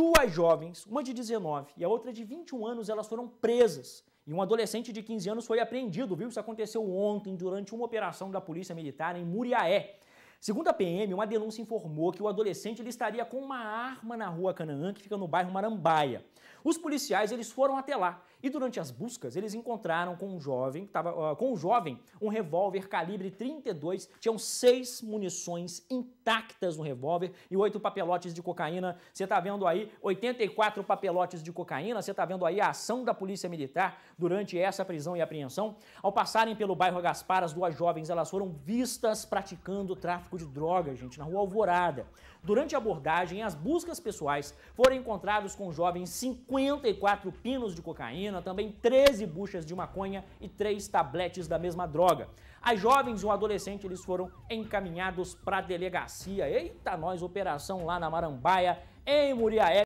duas jovens, uma de 19 e a outra de 21 anos, elas foram presas. E um adolescente de 15 anos foi apreendido, viu? Isso aconteceu ontem durante uma operação da Polícia Militar em Muriaé. Segundo a PM, uma denúncia informou que o adolescente ele estaria com uma arma na rua Canaã, que fica no bairro Marambaia. Os policiais eles foram até lá e durante as buscas eles encontraram com um jovem, tava, uh, com um jovem, um revólver calibre 32, tinham seis munições intactas no revólver e oito papelotes de cocaína. Você está vendo aí 84 papelotes de cocaína. Você está vendo aí a ação da polícia militar durante essa prisão e apreensão. Ao passarem pelo bairro Gasparas, duas jovens elas foram vistas praticando tráfico tráfico de drogas, gente, na rua Alvorada. Durante a abordagem, as buscas pessoais foram encontrados com o jovem 54 pinos de cocaína, também 13 buchas de maconha e 3 tabletes da mesma droga. As jovens e o adolescente eles foram encaminhados para a delegacia. Eita, nós, operação lá na Marambaia, em Muriaé.